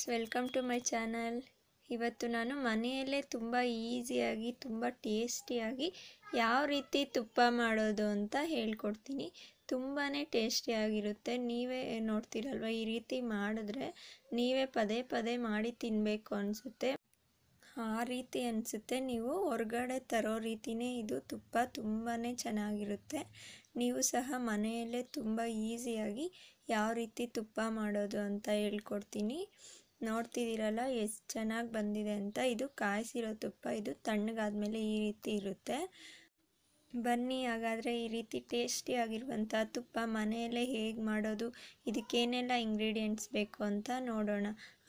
friends welcome to my channel ಇವತ್ತು ನಾನು ಮನೆಯಲ್ಲೇ ತುಂಬ ಈಸಿಯಾಗಿ ತುಂಬ ಟೇಸ್ಟಿಯಾಗಿ ಯಾವ ರೀತಿ ತುಪ್ಪ ಮಾಡೋದು ಅಂತ ಹೇಳ್ಕೊಡ್ತೀನಿ ತುಂಬಾ ಟೇಸ್ಟಿಯಾಗಿರುತ್ತೆ ನೀವೇ ನೋಡ್ತೀರಲ್ವ ಈ ರೀತಿ ಮಾಡಿದ್ರೆ ನೀವೇ ಪದೇ ಪದೇ ಮಾಡಿ ತಿನ್ನಬೇಕು ಅನಿಸುತ್ತೆ ಆ ರೀತಿ ಅನಿಸುತ್ತೆ ನೀವು ಹೊರಗಡೆ ತರೋ ರೀತಿಯೇ ಇದು ತುಪ್ಪ ತುಂಬಾ ಚೆನ್ನಾಗಿರುತ್ತೆ ನೀವು ಸಹ ಮನೆಯಲ್ಲೇ ತುಂಬ ಈಸಿಯಾಗಿ ಯಾವ ರೀತಿ ತುಪ್ಪ ಮಾಡೋದು ಅಂತ ಹೇಳ್ಕೊಡ್ತೀನಿ ನೋಡ್ತಿದ್ದೀರಲ್ಲ ಎಷ್ಟು ಚೆನ್ನಾಗಿ ಬಂದಿದೆ ಅಂತ ಇದು ಕಾಯಿಸಿರೋ ತುಪ್ಪ ಇದು ತಣ್ಣಗಾದಮೇಲೆ ಈ ರೀತಿ ಇರುತ್ತೆ ಬನ್ನಿ ಹಾಗಾದರೆ ಈ ರೀತಿ ಟೇಸ್ಟಿ ಆಗಿರುವಂಥ ತುಪ್ಪ ಮನೆಯಲ್ಲೇ ಹೇಗೆ ಮಾಡೋದು ಇದಕ್ಕೇನೆಲ್ಲ ಇಂಗ್ರೀಡಿಯೆಂಟ್ಸ್ ಬೇಕು ಅಂತ ನೋಡೋಣ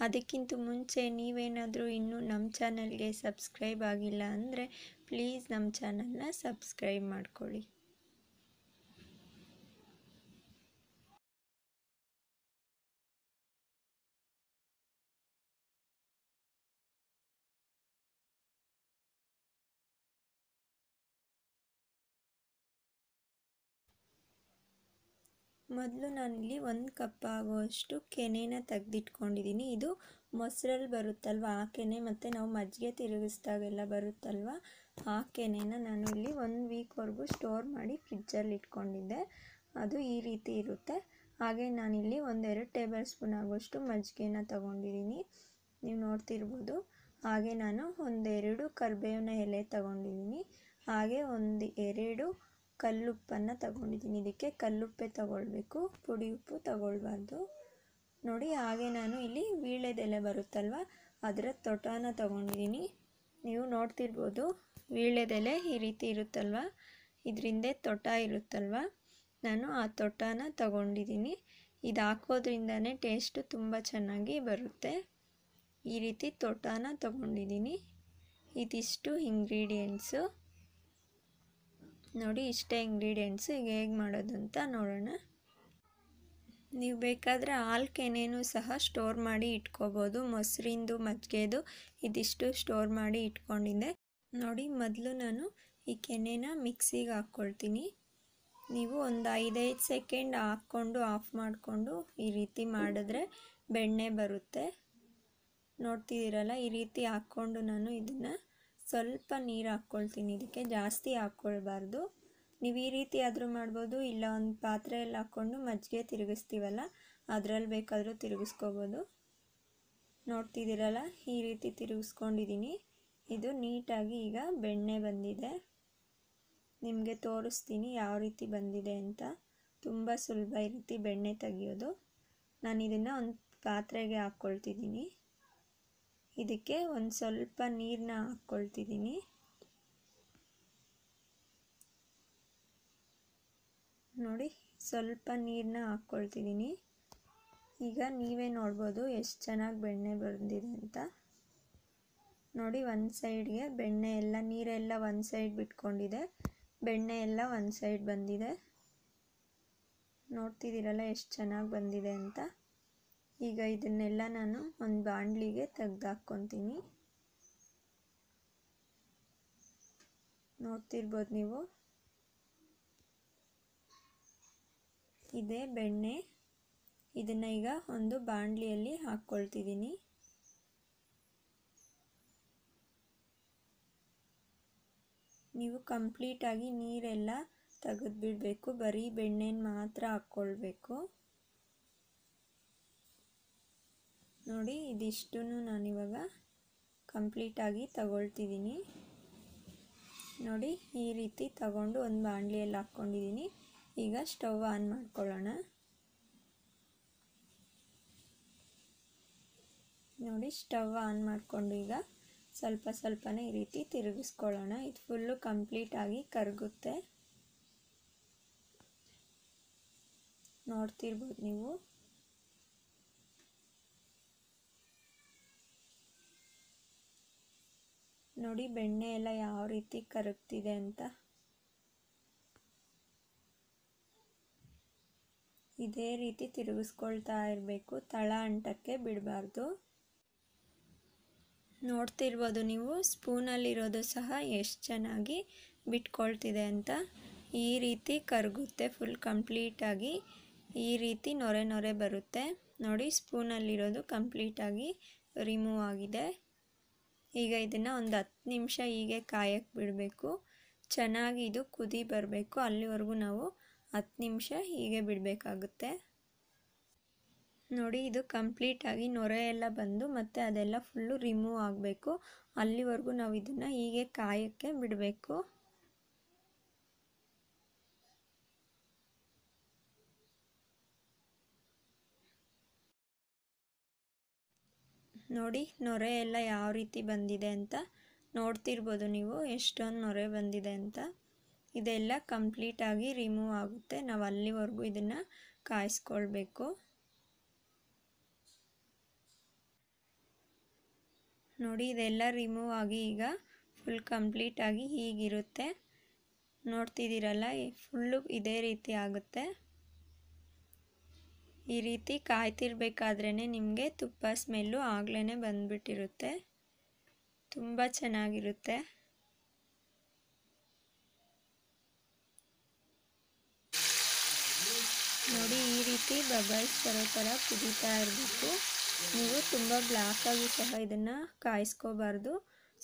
ಅದಕ್ಕಿಂತ ಮುಂಚೆ ನೀವೇನಾದರೂ ಇನ್ನೂ ನಮ್ಮ ಚಾನಲ್ಗೆ ಸಬ್ಸ್ಕ್ರೈಬ್ ಆಗಿಲ್ಲ ಅಂದರೆ ಪ್ಲೀಸ್ ನಮ್ಮ ಚಾನಲ್ನ ಸಬ್ಸ್ಕ್ರೈಬ್ ಮಾಡ್ಕೊಳ್ಳಿ ಮೊದಲು ನಾನಿಲ್ಲಿ ಒಂದು ಕಪ್ ಆಗುವಷ್ಟು ಕೆನೆನ ತೆಗೆದಿಟ್ಕೊಂಡಿದ್ದೀನಿ ಇದು ಮೊಸರಲ್ಲಿ ಬರುತ್ತಲ್ವ ಆ ಕೆನೆ ಮತ್ತು ನಾವು ಮಜ್ಜಿಗೆ ತಿರುಗಿಸ್ದಾಗೆಲ್ಲ ಬರುತ್ತಲ್ವ ಆ ಕೆನೆನ ನಾನು ಇಲ್ಲಿ ಒಂದು ವೀಕ್ವರೆಗೂ ಸ್ಟೋರ್ ಮಾಡಿ ಫ್ರಿಜ್ಜಲ್ಲಿ ಇಟ್ಕೊಂಡಿದ್ದೆ ಅದು ಈ ರೀತಿ ಇರುತ್ತೆ ಹಾಗೆ ನಾನಿಲ್ಲಿ ಒಂದೆರಡು ಟೇಬಲ್ ಸ್ಪೂನ್ ಆಗುವಷ್ಟು ಮಜ್ಜಿಗೆನ ತಗೊಂಡಿದ್ದೀನಿ ನೀವು ನೋಡ್ತಿರ್ಬೋದು ಹಾಗೆ ನಾನು ಒಂದೆರಡು ಕರಿಬೇವಿನ ಎಲೆ ತಗೊಂಡಿದ್ದೀನಿ ಹಾಗೆ ಒಂದು ಎರಡು ಕಲ್ಲುಪ್ಪನ್ನು ತಗೊಂಡಿದ್ದೀನಿ ಇದಕ್ಕೆ ಕಲ್ಲುಪ್ಪೆ ತಗೊಳ್ಬೇಕು ಪುಡಿ ಉಪ್ಪು ತಗೊಳ್ಬಾರ್ದು ನೋಡಿ ಹಾಗೆ ನಾನು ಇಲ್ಲಿ ವೀಳ್ಯದೆಲೆ ಬರುತ್ತಲ್ವ ಅದರ ತೊಟನ ತಗೊಂಡಿದ್ದೀನಿ ನೀವು ನೋಡ್ತಿರ್ಬೋದು ವೀಳ್ಯದೆಲೆ ಈ ರೀತಿ ಇರುತ್ತಲ್ವ ಇದರಿಂದ ತೊಟ ಇರುತ್ತಲ್ವ ನಾನು ಆ ತೊಟನ ತಗೊಂಡಿದ್ದೀನಿ ಇದು ಹಾಕೋದ್ರಿಂದನೇ ಟೇಸ್ಟು ತುಂಬ ಚೆನ್ನಾಗಿ ಬರುತ್ತೆ ಈ ರೀತಿ ತೊಟನ ತಗೊಂಡಿದ್ದೀನಿ ಇದಿಷ್ಟು ಇಂಗ್ರೀಡಿಯೆಂಟ್ಸು ನೋಡಿ ಇಷ್ಟೇ ಇಂಗ್ರೀಡಿಯೆಂಟ್ಸ್ ಈಗ ಹೇಗೆ ಮಾಡೋದು ಅಂತ ನೋಡೋಣ ನೀವು ಬೇಕಾದರೆ ಹಾಲ್ಕೆನೇನು ಸಹ ಸ್ಟೋರ್ ಮಾಡಿ ಇಟ್ಕೋಬೋದು ಮೊಸರಿಂದು ಮಜ್ಜಿಗೆದು ಇದಿಷ್ಟು ಸ್ಟೋರ್ ಮಾಡಿ ಇಟ್ಕೊಂಡಿದ್ದೆ ನೋಡಿ ಮೊದಲು ನಾನು ಈ ಕೆನೆನ ಮಿಕ್ಸಿಗೆ ಹಾಕ್ಕೊಳ್ತೀನಿ ನೀವು ಒಂದು ಐದೈದು ಸೆಕೆಂಡ್ ಹಾಕ್ಕೊಂಡು ಆಫ್ ಮಾಡಿಕೊಂಡು ಈ ರೀತಿ ಮಾಡಿದ್ರೆ ಬೆಣ್ಣೆ ಬರುತ್ತೆ ನೋಡ್ತಿದ್ದೀರಲ್ಲ ಈ ರೀತಿ ಹಾಕ್ಕೊಂಡು ನಾನು ಇದನ್ನು ಸ್ವಲ್ಪ ನೀರು ಹಾಕ್ಕೊಳ್ತೀನಿ ಇದಕ್ಕೆ ಜಾಸ್ತಿ ಹಾಕ್ಕೊಳ್ಬಾರ್ದು ನೀವು ಈ ರೀತಿ ಆದರೂ ಮಾಡ್ಬೋದು ಇಲ್ಲ ಒಂದು ಪಾತ್ರೆಯಲ್ಲಿ ಹಾಕ್ಕೊಂಡು ಮಜ್ಜಿಗೆ ತಿರುಗಿಸ್ತೀವಲ್ಲ ಅದರಲ್ಲಿ ಬೇಕಾದರೂ ತಿರುಗಿಸ್ಕೋಬೋದು ನೋಡ್ತಿದ್ದೀರಲ್ಲ ಈ ರೀತಿ ತಿರುಗಿಸ್ಕೊಂಡಿದ್ದೀನಿ ಇದು ನೀಟಾಗಿ ಈಗ ಬೆಣ್ಣೆ ಬಂದಿದೆ ನಿಮಗೆ ತೋರಿಸ್ತೀನಿ ಯಾವ ರೀತಿ ಬಂದಿದೆ ಅಂತ ತುಂಬ ಸುಲಭ ಈ ರೀತಿ ಬೆಣ್ಣೆ ತೆಗಿಯೋದು ನಾನು ಇದನ್ನು ಒಂದು ಪಾತ್ರೆಗೆ ಹಾಕ್ಕೊಳ್ತಿದ್ದೀನಿ ಇದಕ್ಕೆ ಒಂದು ಸ್ವಲ್ಪ ನೀರನ್ನ ಹಾಕ್ಕೊಳ್ತಿದ್ದೀನಿ ನೋಡಿ ಸ್ವಲ್ಪ ನೀರನ್ನ ಹಾಕ್ಕೊಳ್ತಿದ್ದೀನಿ ಈಗ ನೀವೇ ನೋಡ್ಬೋದು ಎಷ್ಟು ಚೆನ್ನಾಗಿ ಬೆಣ್ಣೆ ಬಂದಿದೆ ಅಂತ ನೋಡಿ ಒಂದು ಸೈಡ್ಗೆ ಬೆಣ್ಣೆ ಎಲ್ಲ ನೀರೆಲ್ಲ ಒಂದು ಸೈಡ್ ಬಿಟ್ಕೊಂಡಿದೆ ಬೆಣ್ಣೆ ಎಲ್ಲ ಒಂದು ಸೈಡ್ ಬಂದಿದೆ ನೋಡ್ತಿದ್ದೀರಲ್ಲ ಎಷ್ಟು ಚೆನ್ನಾಗಿ ಬಂದಿದೆ ಅಂತ ಈಗ ಇದನ್ನೆಲ್ಲ ನಾನು ಒಂದು ಬಾಣಲಿಗೆ ತೆಗೆದಾಕ್ಕೊತೀನಿ ನೋಡ್ತಿರ್ಬೋದು ನೀವು ಇದೆ ಬೆಣ್ಣೆ ಇದನ್ನು ಈಗ ಒಂದು ಬಾಣಲಿಯಲ್ಲಿ ಹಾಕ್ಕೊಳ್ತಿದ್ದೀನಿ ನೀವು ಕಂಪ್ಲೀಟಾಗಿ ನೀರೆಲ್ಲ ಬಿಡಬೇಕು ಬರೀ ಬೆಣ್ಣೆನ ಮಾತ್ರ ಹಾಕ್ಕೊಳ್ಬೇಕು ನೋಡಿ ಇದಿಷ್ಟು ನಾನಿವಾಗ ಕಂಪ್ಲೀಟಾಗಿ ತಗೊಳ್ತಿದ್ದೀನಿ ನೋಡಿ ಈ ರೀತಿ ತಗೊಂಡು ಒಂದು ಬಾಣಲಿಯಲ್ಲಿ ಹಾಕ್ಕೊಂಡಿದ್ದೀನಿ ಈಗ ಸ್ಟವ್ ಆನ್ ಮಾಡ್ಕೊಳ್ಳೋಣ ನೋಡಿ ಸ್ಟವ್ ಆನ್ ಮಾಡಿಕೊಂಡು ಈಗ ಸ್ವಲ್ಪ ಸ್ವಲ್ಪನೇ ಈ ರೀತಿ ತಿರುಗಿಸ್ಕೊಳ್ಳೋಣ ಇದು ಫುಲ್ಲು ಕಂಪ್ಲೀಟಾಗಿ ಕರಗುತ್ತೆ ನೋಡ್ತಿರ್ಬೋದು ನೀವು ನೋಡಿ ಬೆಣ್ಣೆ ಎಲ್ಲ ಯಾವ ರೀತಿ ಕರಗ್ತಿದೆ ಅಂತ ಇದೇ ರೀತಿ ತಿರುಗಿಸ್ಕೊಳ್ತಾ ಇರಬೇಕು ತಳ ಅಂಟಕ್ಕೆ ಬಿಡಬಾರ್ದು ನೋಡ್ತಿರ್ಬೋದು ನೀವು ಸ್ಪೂನಲ್ಲಿರೋದು ಸಹ ಎಷ್ಟು ಚೆನ್ನಾಗಿ ಬಿಟ್ಕೊಳ್ತಿದೆ ಅಂತ ಈ ರೀತಿ ಕರಗುತ್ತೆ ಫುಲ್ ಕಂಪ್ಲೀಟಾಗಿ ಈ ರೀತಿ ನೊರೆ ನೊರೆ ಬರುತ್ತೆ ನೋಡಿ ಸ್ಪೂನಲ್ಲಿರೋದು ಕಂಪ್ಲೀಟಾಗಿ ರಿಮೂವ್ ಆಗಿದೆ ಈಗ ಇದನ್ನು ಒಂದು ಹತ್ತು ನಿಮಿಷ ಹೀಗೆ ಕಾಯಕ್ಕೆ ಬಿಡಬೇಕು ಚೆನ್ನಾಗಿ ಇದು ಕುದಿ ಬರಬೇಕು ಅಲ್ಲಿವರೆಗೂ ನಾವು ಹತ್ತು ನಿಮಿಷ ಹೀಗೆ ಬಿಡಬೇಕಾಗುತ್ತೆ ನೋಡಿ ಇದು ಕಂಪ್ಲೀಟಾಗಿ ನೊರೆ ಎಲ್ಲ ಬಂದು ಮತ್ತು ಅದೆಲ್ಲ ಫುಲ್ಲು ರಿಮೂವ್ ಆಗಬೇಕು ಅಲ್ಲಿವರೆಗೂ ನಾವು ಇದನ್ನು ಹೀಗೆ ಕಾಯಕ್ಕೆ ಬಿಡಬೇಕು ನೋಡಿ ನೊರೆ ಎಲ್ಲ ಯಾವ ರೀತಿ ಬಂದಿದೆ ಅಂತ ನೋಡ್ತಿರ್ಬೋದು ನೀವು ಎಷ್ಟೊಂದು ನೊರೆ ಬಂದಿದೆ ಅಂತ ಇದೆಲ್ಲ ಕಂಪ್ಲೀಟಾಗಿ ರಿಮೂವ್ ಆಗುತ್ತೆ ನಾವು ಅಲ್ಲಿವರೆಗೂ ಇದನ್ನು ಕಾಯಿಸ್ಕೊಳ್ಬೇಕು ನೋಡಿ ಇದೆಲ್ಲ ರಿಮೂವ್ ಆಗಿ ಈಗ ಫುಲ್ ಕಂಪ್ಲೀಟಾಗಿ ಹೀಗಿರುತ್ತೆ ನೋಡ್ತಿದ್ದೀರಲ್ಲ ಫುಲ್ಲು ಇದೇ ರೀತಿ ಆಗುತ್ತೆ ಈ ರೀತಿ ಕಾಯ್ತಿರ್ಬೇಕಾದ್ರೇ ನಿಮಗೆ ತುಪ್ಪ ಸ್ಮೆಲ್ಲು ಆಗಲೇ ಬಂದ್ಬಿಟ್ಟಿರುತ್ತೆ ತುಂಬ ಚೆನ್ನಾಗಿರುತ್ತೆ ನೋಡಿ ಈ ರೀತಿ ಬಬಲ್ಸ್ ಬರೋ ಥರ ಕುದೀತಾ ಇರಬೇಕು ನೀವು ತುಂಬ ಆಗಿ ಸಹ ಇದನ್ನು ಕಾಯಿಸ್ಕೋಬಾರ್ದು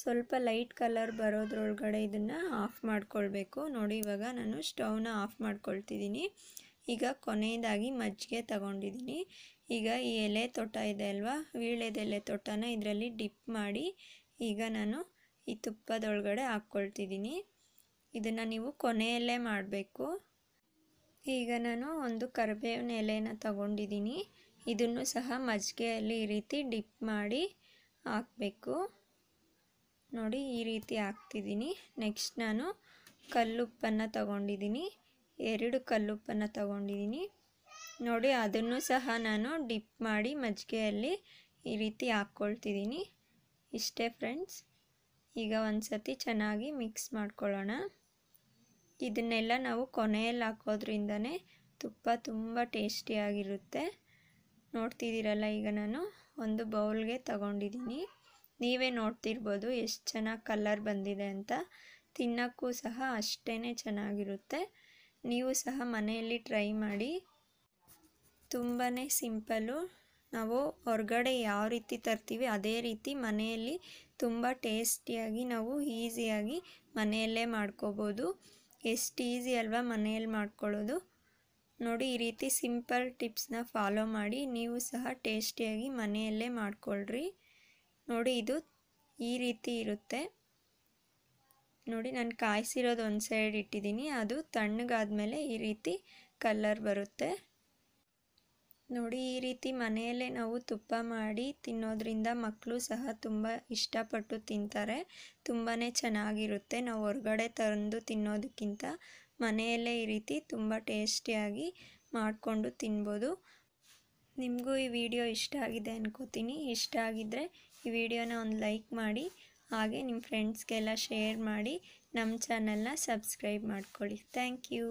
ಸ್ವಲ್ಪ ಲೈಟ್ ಕಲರ್ ಬರೋದ್ರೊಳಗಡೆ ಇದನ್ನು ಆಫ್ ಮಾಡ್ಕೊಳ್ಬೇಕು ನೋಡಿ ಇವಾಗ ನಾನು ಸ್ಟವ್ನ ಆಫ್ ಮಾಡ್ಕೊಳ್ತಿದ್ದೀನಿ ಈಗ ಕೊನೆಯದಾಗಿ ಮಜ್ಜಿಗೆ ತಗೊಂಡಿದ್ದೀನಿ ಈಗ ಈ ಎಲೆ ತೋಟ ಇದೆ ಅಲ್ವಾ ಎಲೆ ತೋಟನ ಇದರಲ್ಲಿ ಡಿಪ್ ಮಾಡಿ ಈಗ ನಾನು ಈ ತುಪ್ಪದೊಳಗಡೆ ಹಾಕ್ಕೊಳ್ತಿದ್ದೀನಿ ಇದನ್ನು ನೀವು ಕೊನೆಯಲ್ಲೇ ಮಾಡಬೇಕು ಈಗ ನಾನು ಒಂದು ಕರಿಬೇವಿನ ಎಲೆನ ತಗೊಂಡಿದ್ದೀನಿ ಇದನ್ನು ಸಹ ಮಜ್ಜಿಗೆಯಲ್ಲಿ ಈ ರೀತಿ ಡಿಪ್ ಮಾಡಿ ಹಾಕಬೇಕು ನೋಡಿ ಈ ರೀತಿ ಹಾಕ್ತಿದ್ದೀನಿ ನೆಕ್ಸ್ಟ್ ನಾನು ಕಲ್ಲುಪ್ಪನ್ನು ತಗೊಂಡಿದ್ದೀನಿ ಎರಡು ಕಲ್ಲುಪ್ಪನ್ನು ತಗೊಂಡಿದ್ದೀನಿ ನೋಡಿ ಅದನ್ನು ಸಹ ನಾನು ಡಿಪ್ ಮಾಡಿ ಮಜ್ಜಿಗೆಯಲ್ಲಿ ಈ ರೀತಿ ಹಾಕ್ಕೊಳ್ತಿದ್ದೀನಿ ಇಷ್ಟೇ ಫ್ರೆಂಡ್ಸ್ ಈಗ ಒಂದು ಸತಿ ಚೆನ್ನಾಗಿ ಮಿಕ್ಸ್ ಮಾಡ್ಕೊಳ್ಳೋಣ ಇದನ್ನೆಲ್ಲ ನಾವು ಕೊನೆಯಲ್ಲಿ ಹಾಕೋದ್ರಿಂದನೇ ತುಪ್ಪ ತುಂಬ ಟೇಸ್ಟಿಯಾಗಿರುತ್ತೆ ನೋಡ್ತಿದ್ದೀರಲ್ಲ ಈಗ ನಾನು ಒಂದು ಬೌಲ್ಗೆ ತಗೊಂಡಿದ್ದೀನಿ ನೀವೇ ನೋಡ್ತಿರ್ಬೋದು ಎಷ್ಟು ಚೆನ್ನಾಗಿ ಕಲರ್ ಬಂದಿದೆ ಅಂತ ತಿನ್ನೋಕ್ಕೂ ಸಹ ಅಷ್ಟೇ ಚೆನ್ನಾಗಿರುತ್ತೆ ನೀವು ಸಹ ಮನೆಯಲ್ಲಿ ಟ್ರೈ ಮಾಡಿ ತುಂಬಾ ಸಿಂಪಲ್ಲು ನಾವು ಹೊರಗಡೆ ಯಾವ ರೀತಿ ತರ್ತೀವಿ ಅದೇ ರೀತಿ ಮನೆಯಲ್ಲಿ ತುಂಬ ಟೇಸ್ಟಿಯಾಗಿ ನಾವು ಈಸಿಯಾಗಿ ಮನೆಯಲ್ಲೇ ಮಾಡ್ಕೋಬೋದು ಎಷ್ಟು ಈಸಿ ಅಲ್ವಾ ಮನೆಯಲ್ಲಿ ಮಾಡ್ಕೊಳ್ಳೋದು ನೋಡಿ ಈ ರೀತಿ ಸಿಂಪಲ್ ಟಿಪ್ಸ್ನ ಫಾಲೋ ಮಾಡಿ ನೀವು ಸಹ ಟೇಸ್ಟಿಯಾಗಿ ಮನೆಯಲ್ಲೇ ಮಾಡ್ಕೊಳ್ರಿ ನೋಡಿ ಇದು ಈ ರೀತಿ ಇರುತ್ತೆ ನೋಡಿ ನಾನು ಕಾಯಿಸಿರೋದು ಒಂದು ಸೈಡ್ ಇಟ್ಟಿದ್ದೀನಿ ಅದು ತಣ್ಣಗಾದಮೇಲೆ ಈ ರೀತಿ ಕಲ್ಲರ್ ಬರುತ್ತೆ ನೋಡಿ ಈ ರೀತಿ ಮನೆಯಲ್ಲೇ ನಾವು ತುಪ್ಪ ಮಾಡಿ ತಿನ್ನೋದ್ರಿಂದ ಮಕ್ಕಳು ಸಹ ತುಂಬ ಇಷ್ಟಪಟ್ಟು ತಿಂತಾರೆ ತುಂಬಾ ಚೆನ್ನಾಗಿರುತ್ತೆ ನಾವು ಹೊರಗಡೆ ತಂದು ತಿನ್ನೋದಕ್ಕಿಂತ ಮನೆಯಲ್ಲೇ ಈ ರೀತಿ ತುಂಬ ಟೇಸ್ಟಿಯಾಗಿ ಮಾಡಿಕೊಂಡು ತಿನ್ಬೋದು ನಿಮಗೂ ಈ ವಿಡಿಯೋ ಇಷ್ಟ ಆಗಿದೆ ಅನ್ಕೋತೀನಿ ಇಷ್ಟ ಆಗಿದ್ದರೆ ಈ ವಿಡಿಯೋನ ಒಂದು ಲೈಕ್ ಮಾಡಿ ಹಾಗೆ ನಿಮ್ಮ ಫ್ರೆಂಡ್ಸ್ಗೆಲ್ಲ ಶೇರ್ ಮಾಡಿ ನಮ್ಮ ಚಾನಲ್ನ ಸಬ್ಸ್ಕ್ರೈಬ್ ಮಾಡ್ಕೊಳ್ಳಿ ಥ್ಯಾಂಕ್ ಯು